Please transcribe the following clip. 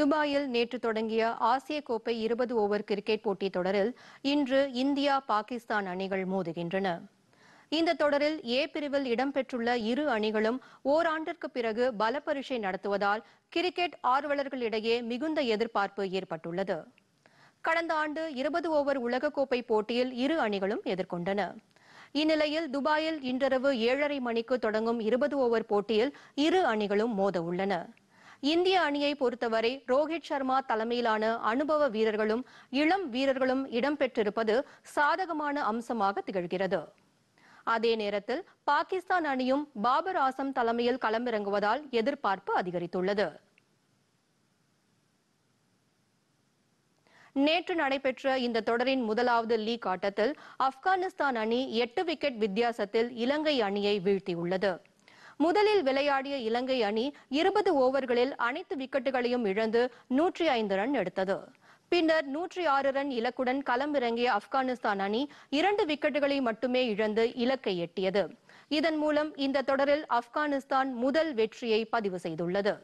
துபாயில் நேற்று தொடங்கிய ஆசிய கோப்பை இருபது ஓவர் கிரிக்கெட் போட்டித் தொடரில் இன்று இந்தியா பாகிஸ்தான் அணிகள் மோதுகின்றன இந்த தொடரில் ஏ பிரிவில் இடம்பெற்றுள்ள இரு அணிகளும் ஓராண்டிற்கு பிறகு பலப்பரிசை நடத்துவதால் கிரிக்கெட் ஆர்வலர்களிடையே மிகுந்த எதிர்பார்ப்பு ஏற்பட்டுள்ளது கடந்த ஆண்டு இருபது ஓவர் உலகக்கோப்பை போட்டியில் இரு அணிகளும் எதிர்கொண்டன இந்நிலையில் துபாயில் இன்றிரவு ஏழரை மணிக்கு தொடங்கும் இருபது ஓவர் போட்டியில் இரு அணிகளும் மோத உள்ளன இந்திய அணியை பொறுத்தவரை ரோஹித் சர்மா தலைமையிலான அனுபவ வீரர்களும் இளம் வீரர்களும் இடம்பெற்றிருப்பது சாதகமான அம்சமாக திகழ்கிறது அதே நேரத்தில் பாகிஸ்தான் அணியும் பாபர் ஆசம் தலைமையில் களமிறங்குவதால் எதிர்பார்ப்பு அதிகரித்துள்ளது நேற்று நடைபெற்ற இந்த தொடரின் முதலாவது லீக் ஆட்டத்தில் ஆப்கானிஸ்தான் அணி எட்டு விக்கெட் வித்தியாசத்தில் இலங்கை அணியை வீழ்த்தியுள்ளது முதலில் விளையாடிய இலங்கை அணி இருபது ஓவர்களில் அனைத்து விக்கெட்டுகளையும் இழந்து நூற்றி ஐந்து ரன் எடுத்தது பின்னர் நூற்றி ஆறு ரன் இலக்குடன் களமிறங்கிய ஆப்கானிஸ்தான் அணி இரண்டு விக்கெட்டுகளை மட்டுமே இழந்து இலக்கை எட்டியது இதன் மூலம் இந்த தொடரில் ஆப்கானிஸ்தான் முதல் வெற்றியை பதிவு செய்துள்ளது